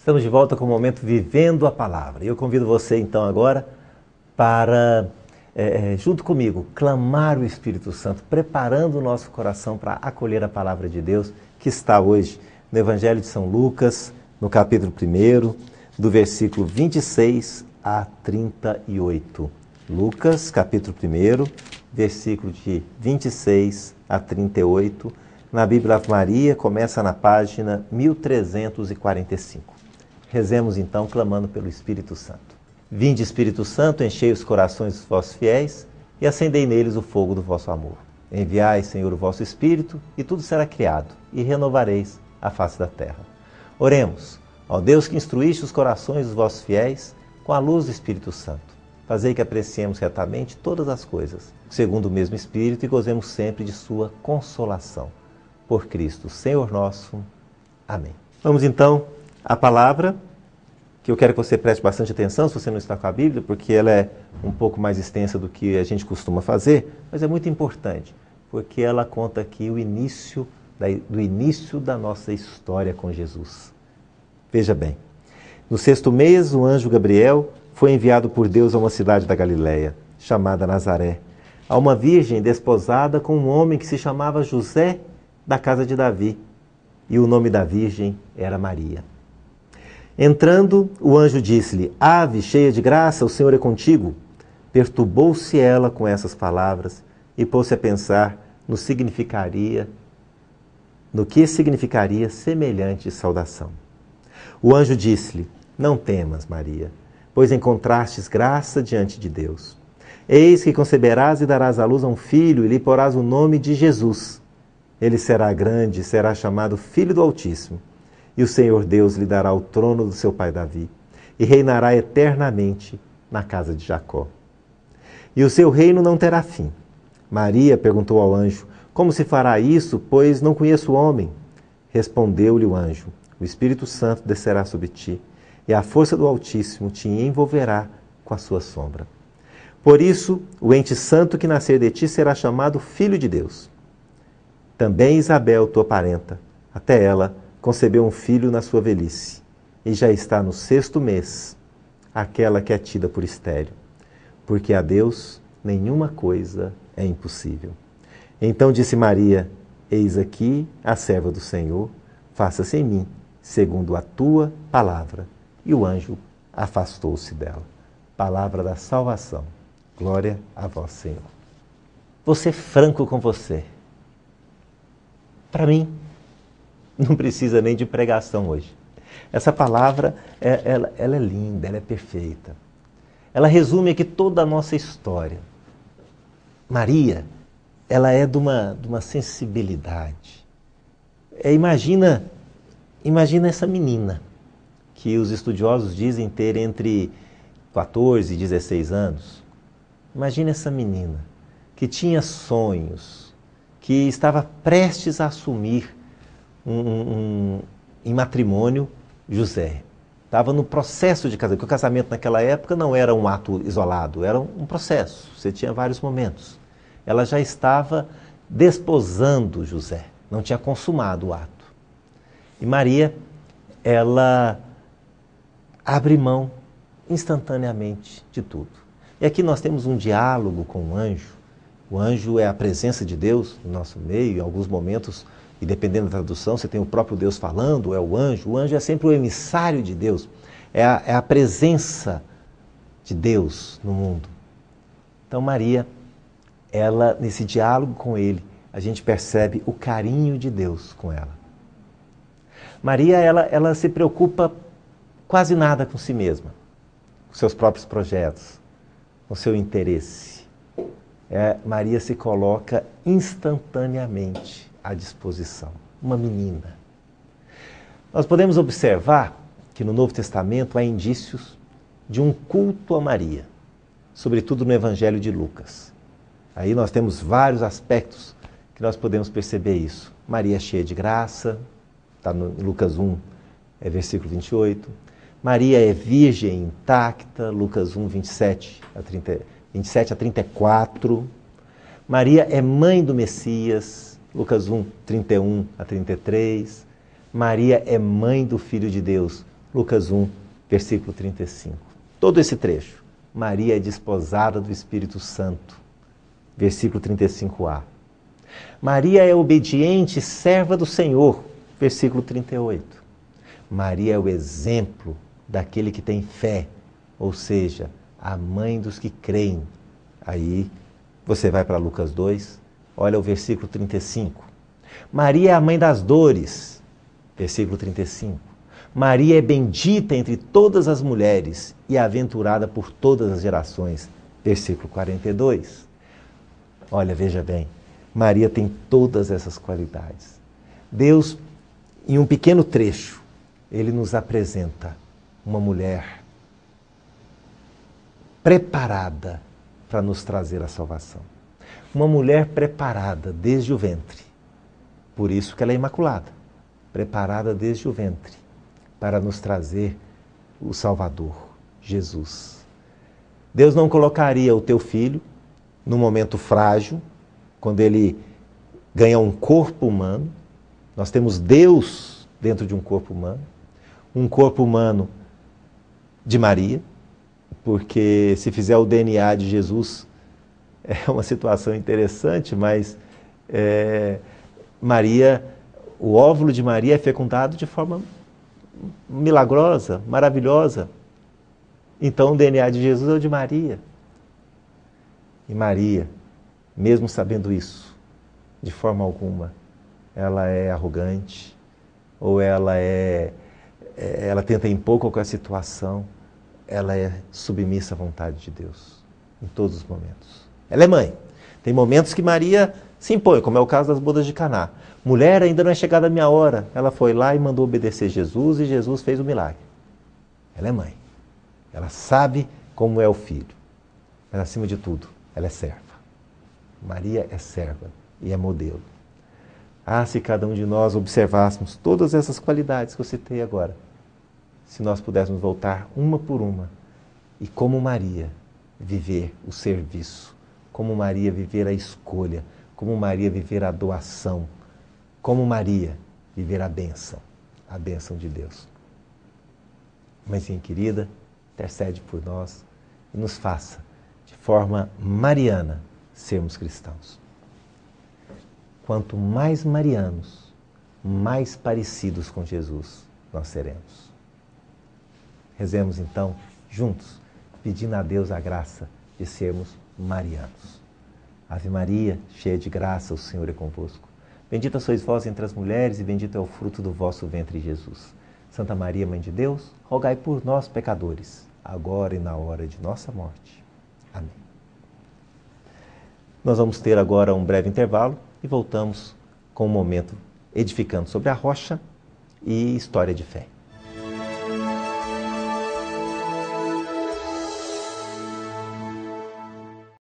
Estamos de volta com o momento Vivendo a Palavra. E eu convido você então agora para, é, junto comigo, clamar o Espírito Santo, preparando o nosso coração para acolher a palavra de Deus que está hoje no Evangelho de São Lucas, no capítulo 1, do versículo 26 a 38. Lucas, capítulo 1, versículo de 26 a 38. Na Bíblia Maria começa na página 1345. Rezemos então, clamando pelo Espírito Santo. Vinde, Espírito Santo, enchei os corações dos vossos fiéis e acendei neles o fogo do vosso amor. Enviai, Senhor, o vosso Espírito, e tudo será criado, e renovareis a face da terra. Oremos, ao Deus que instruíste os corações dos vossos fiéis com a luz do Espírito Santo. Fazei que apreciemos retamente todas as coisas, segundo o mesmo Espírito, e gozemos sempre de sua consolação. Por Cristo, Senhor nosso. Amém. Vamos então a palavra, que eu quero que você preste bastante atenção, se você não está com a Bíblia, porque ela é um pouco mais extensa do que a gente costuma fazer, mas é muito importante, porque ela conta aqui o início da, do início da nossa história com Jesus. Veja bem, no sexto mês, o anjo Gabriel foi enviado por Deus a uma cidade da Galiléia, chamada Nazaré, a uma virgem desposada com um homem que se chamava José, da casa de Davi. E o nome da virgem era Maria. Entrando, o anjo disse-lhe: Ave, cheia de graça, o Senhor é contigo. Perturbou-se ela com essas palavras e pôs-se a pensar no significaria no que significaria semelhante saudação. O anjo disse-lhe: Não temas, Maria, pois encontrastes graça diante de Deus. Eis que conceberás e darás à luz a um filho, e lhe porás o nome de Jesus. Ele será grande, será chamado Filho do Altíssimo e o Senhor Deus lhe dará o trono do seu pai Davi, e reinará eternamente na casa de Jacó. E o seu reino não terá fim. Maria perguntou ao anjo: Como se fará isso, pois não conheço o homem? Respondeu-lhe o anjo: O Espírito Santo descerá sobre ti, e a força do Altíssimo te envolverá com a sua sombra. Por isso, o ente santo que nascer de ti será chamado Filho de Deus. Também Isabel, tua parenta, até ela concebeu um filho na sua velhice, e já está no sexto mês, aquela que é tida por estéreo, porque a Deus nenhuma coisa é impossível. Então disse Maria: Eis aqui a serva do Senhor, faça-se em mim, segundo a tua palavra. E o anjo afastou-se dela. Palavra da salvação. Glória a vós, Senhor. Vou ser franco com você. Para mim, não precisa nem de pregação hoje. Essa palavra, é, ela, ela é linda, ela é perfeita. Ela resume aqui toda a nossa história. Maria, ela é de uma, de uma sensibilidade. É, imagina, imagina essa menina, que os estudiosos dizem ter entre 14 e 16 anos. Imagina essa menina, que tinha sonhos, que estava prestes a assumir um, um, em matrimônio José. Estava no processo de casamento, porque o casamento naquela época não era um ato isolado, era um processo, você tinha vários momentos. Ela já estava desposando José, não tinha consumado o ato. E Maria, ela abre mão instantaneamente de tudo. E aqui nós temos um diálogo com o anjo. O anjo é a presença de Deus no nosso meio, em alguns momentos e dependendo da tradução, você tem o próprio Deus falando, ou é o anjo. O anjo é sempre o emissário de Deus, é a, é a presença de Deus no mundo. Então, Maria, ela, nesse diálogo com ele, a gente percebe o carinho de Deus com ela. Maria, ela, ela se preocupa quase nada com si mesma, com seus próprios projetos, com seu interesse. É, Maria se coloca instantaneamente à disposição, uma menina. Nós podemos observar que no Novo Testamento há indícios de um culto a Maria, sobretudo no Evangelho de Lucas. Aí nós temos vários aspectos que nós podemos perceber isso. Maria é cheia de graça, está em Lucas 1, é versículo 28. Maria é virgem intacta, Lucas 1, 27 a, 30, 27 a 34. Maria é mãe do Messias, Lucas 1, 31 a 33. Maria é mãe do Filho de Deus. Lucas 1, versículo 35. Todo esse trecho. Maria é desposada do Espírito Santo. Versículo 35a. Maria é obediente, serva do Senhor. Versículo 38. Maria é o exemplo daquele que tem fé, ou seja, a mãe dos que creem. Aí você vai para Lucas 2, Olha o versículo 35. Maria é a mãe das dores. Versículo 35. Maria é bendita entre todas as mulheres e aventurada por todas as gerações. Versículo 42. Olha, veja bem, Maria tem todas essas qualidades. Deus, em um pequeno trecho, ele nos apresenta uma mulher preparada para nos trazer a salvação uma mulher preparada desde o ventre. Por isso que ela é imaculada, preparada desde o ventre para nos trazer o Salvador, Jesus. Deus não colocaria o teu filho no momento frágil, quando ele ganha um corpo humano. Nós temos Deus dentro de um corpo humano, um corpo humano de Maria, porque se fizer o DNA de Jesus, é uma situação interessante, mas é, Maria, o óvulo de Maria é fecundado de forma milagrosa, maravilhosa. Então o DNA de Jesus é o de Maria. E Maria, mesmo sabendo isso, de forma alguma, ela é arrogante ou ela é, é ela tenta impor qualquer situação, ela é submissa à vontade de Deus em todos os momentos. Ela é mãe. Tem momentos que Maria se impõe, como é o caso das bodas de Caná. Mulher, ainda não é chegada a minha hora. Ela foi lá e mandou obedecer Jesus e Jesus fez o milagre. Ela é mãe. Ela sabe como é o filho. Mas acima de tudo, ela é serva. Maria é serva e é modelo. Ah, se cada um de nós observássemos todas essas qualidades que eu citei agora, se nós pudéssemos voltar uma por uma e, como Maria, viver o serviço como Maria viver a escolha, como Maria viver a doação, como Maria viver a bênção, a bênção de Deus. Mãezinha querida, intercede por nós e nos faça, de forma mariana, sermos cristãos. Quanto mais marianos, mais parecidos com Jesus nós seremos. Rezemos então juntos, pedindo a Deus a graça de sermos marianos. Ave Maria, cheia de graça, o Senhor é convosco. Bendita sois vós entre as mulheres e bendito é o fruto do vosso ventre, Jesus. Santa Maria, Mãe de Deus, rogai por nós, pecadores, agora e na hora de nossa morte. Amém. Nós vamos ter agora um breve intervalo e voltamos com o um momento edificando sobre a rocha e história de fé.